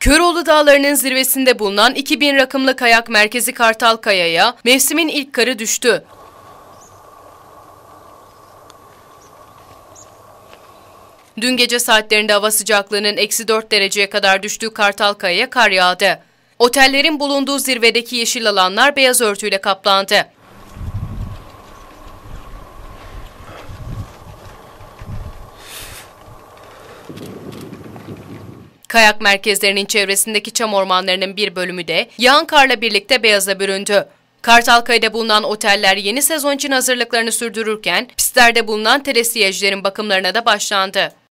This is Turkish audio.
Köroğlu Dağları'nın zirvesinde bulunan 2000 rakımlı kayak merkezi Kartal Kaya'ya mevsimin ilk karı düştü. Dün gece saatlerinde hava sıcaklığının eksi 4 dereceye kadar düştüğü Kartal Kaya'ya kar yağdı. Otellerin bulunduğu zirvedeki yeşil alanlar beyaz örtüyle kaplandı. Kayak merkezlerinin çevresindeki çam ormanlarının bir bölümü de yağan karla birlikte beyaza büründü. Kartalkaya'da bulunan oteller yeni sezon için hazırlıklarını sürdürürken pistlerde bulunan telesiyecilerin bakımlarına da başlandı.